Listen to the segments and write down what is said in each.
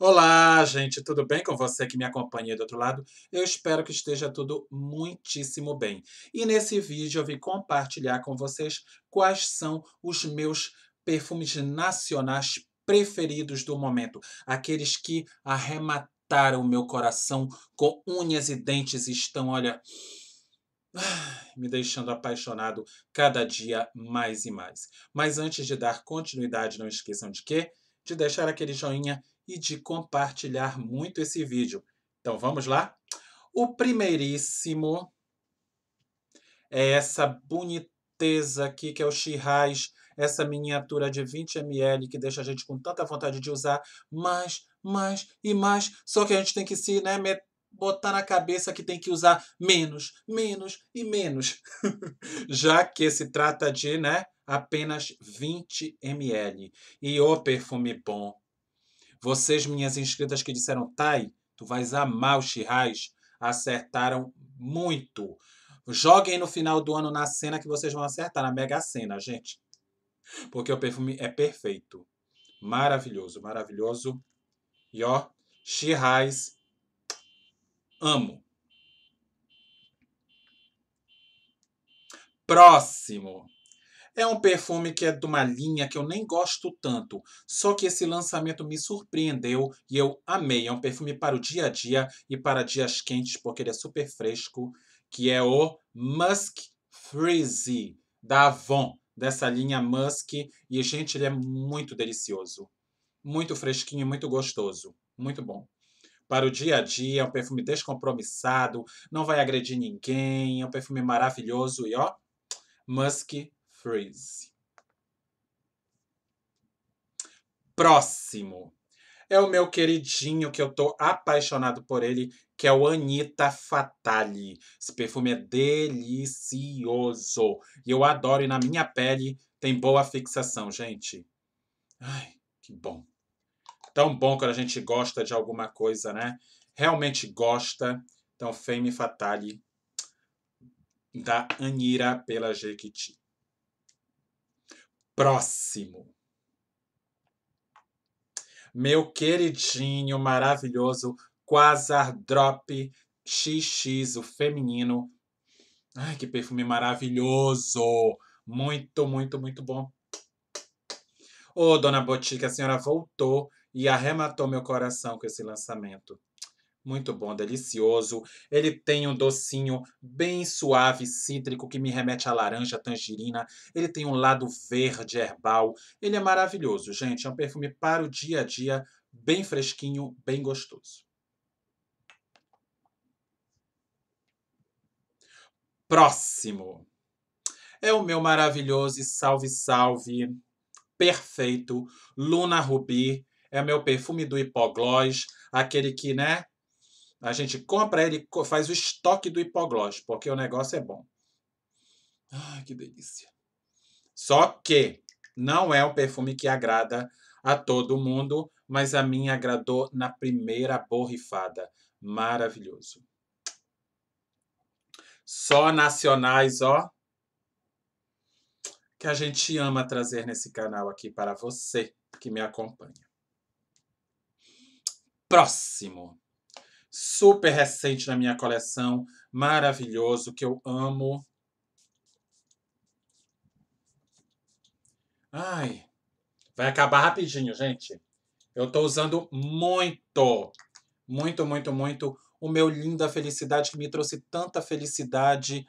Olá, gente, tudo bem com você que me acompanha do outro lado? Eu espero que esteja tudo muitíssimo bem. E nesse vídeo eu vim compartilhar com vocês quais são os meus perfumes nacionais preferidos do momento, aqueles que arremataram o meu coração com unhas e dentes e estão, olha, me deixando apaixonado cada dia mais e mais. Mas antes de dar continuidade, não esqueçam de quê? De deixar aquele joinha e de compartilhar muito esse vídeo. Então vamos lá? O primeiríssimo é essa boniteza aqui que é o Shiraz, essa miniatura de 20 ml que deixa a gente com tanta vontade de usar mais, mais e mais. Só que a gente tem que se né, botar na cabeça que tem que usar menos, menos e menos, já que se trata de né, apenas 20 ml. E o perfume bom vocês, minhas inscritas que disseram, Tai, tu vais amar os Shirais, acertaram muito. Joguem no final do ano na cena que vocês vão acertar, na mega cena, gente. Porque o perfume é perfeito. Maravilhoso, maravilhoso. E ó, Shirais, amo. Próximo. É um perfume que é de uma linha que eu nem gosto tanto, só que esse lançamento me surpreendeu e eu amei. É um perfume para o dia a dia e para dias quentes, porque ele é super fresco, que é o Musk Freezy da Avon, dessa linha Musk, e gente, ele é muito delicioso. Muito fresquinho, muito gostoso, muito bom para o dia a dia, é um perfume descompromissado, não vai agredir ninguém, é um perfume maravilhoso e ó, Musk Próximo é o meu queridinho que eu tô apaixonado por ele, que é o Anita Fatale. Esse perfume é delicioso e eu adoro e na minha pele tem boa fixação, gente. Ai, que bom. Tão bom quando a gente gosta de alguma coisa, né? Realmente gosta. Então, Femme Fatale da Anira pela Jequiti próximo. Meu queridinho maravilhoso Quasar Drop XX, o feminino. Ai, que perfume maravilhoso! Muito, muito, muito bom. Ô, oh, dona Botica, a senhora voltou e arrematou meu coração com esse lançamento muito bom, delicioso. Ele tem um docinho bem suave, cítrico, que me remete à laranja, tangerina. Ele tem um lado verde, herbal. Ele é maravilhoso, gente. É um perfume para o dia a dia, bem fresquinho, bem gostoso. Próximo é o meu maravilhoso e salve, salve, perfeito Luna Rubi. É meu perfume do Hipoglós, aquele que, né, a gente compra ele, faz o estoque do hipoglós, porque o negócio é bom. Ai, que delícia. Só que não é um perfume que agrada a todo mundo, mas a mim agradou na primeira borrifada. Maravilhoso. Só nacionais, ó. Que a gente ama trazer nesse canal aqui para você que me acompanha. Próximo super recente na minha coleção, maravilhoso, que eu amo. Ai, vai acabar rapidinho, gente. Eu estou usando muito, muito, muito, muito o meu Linda Felicidade, que me trouxe tanta felicidade.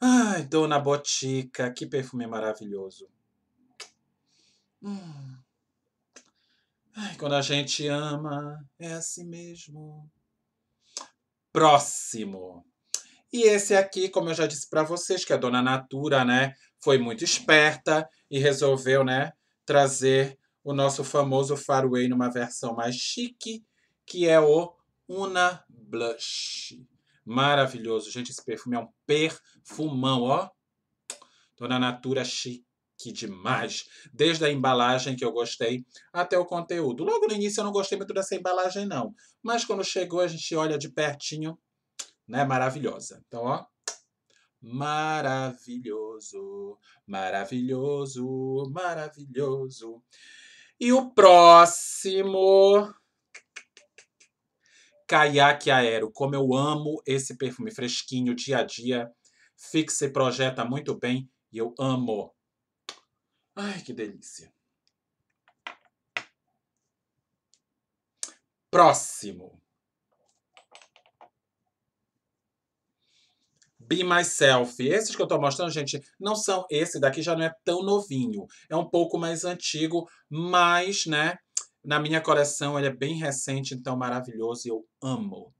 Ai, Dona Botica, que perfume maravilhoso. Hum. Ai, quando a gente ama, é assim mesmo próximo. E esse aqui, como eu já disse para vocês, que é a dona Natura, né, foi muito esperta e resolveu, né, trazer o nosso famoso Faraway numa versão mais chique, que é o Una Blush. Maravilhoso, gente, esse perfume é um perfumão, ó. Dona Natura chique que demais! Desde a embalagem que eu gostei até o conteúdo. Logo no início eu não gostei muito dessa embalagem, não. Mas quando chegou, a gente olha de pertinho, né? Maravilhosa. Então, ó. Maravilhoso, maravilhoso, maravilhoso. E o próximo. Caiaque Aero. Como eu amo esse perfume fresquinho, dia a dia. Fixa e projeta muito bem. E eu amo Ai, que delícia. Próximo. Be Myself. Esses que eu estou mostrando, gente, não são. Esse daqui já não é tão novinho. É um pouco mais antigo, mas, né, na minha coleção ele é bem recente, então maravilhoso e eu amo.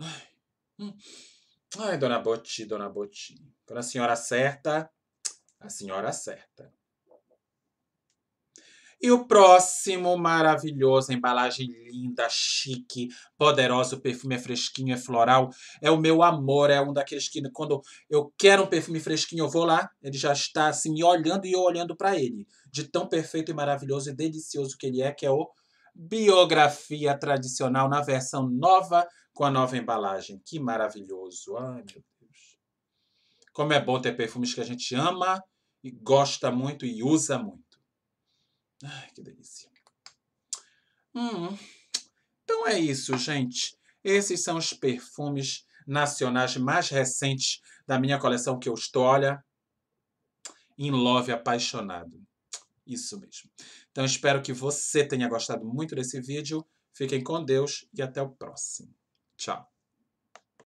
Ai, hum. Ai dona Boti, dona Boti. Quando a senhora acerta, a senhora acerta. E o próximo maravilhoso, embalagem linda, chique, poderosa, o perfume é fresquinho, é floral, é o meu amor, é um daqueles que quando eu quero um perfume fresquinho, eu vou lá, ele já está assim me olhando e eu olhando para ele, de tão perfeito e maravilhoso e delicioso que ele é, que é o Biografia Tradicional na versão nova com a nova embalagem. Que maravilhoso. Ai, meu Deus. Como é bom ter perfumes que a gente ama e gosta muito e usa muito. Ai, que delícia. Hum. Então é isso, gente. Esses são os perfumes nacionais mais recentes da minha coleção que eu estou, olha, in love, apaixonado. Isso mesmo. Então espero que você tenha gostado muito desse vídeo. Fiquem com Deus e até o próximo. Tchau.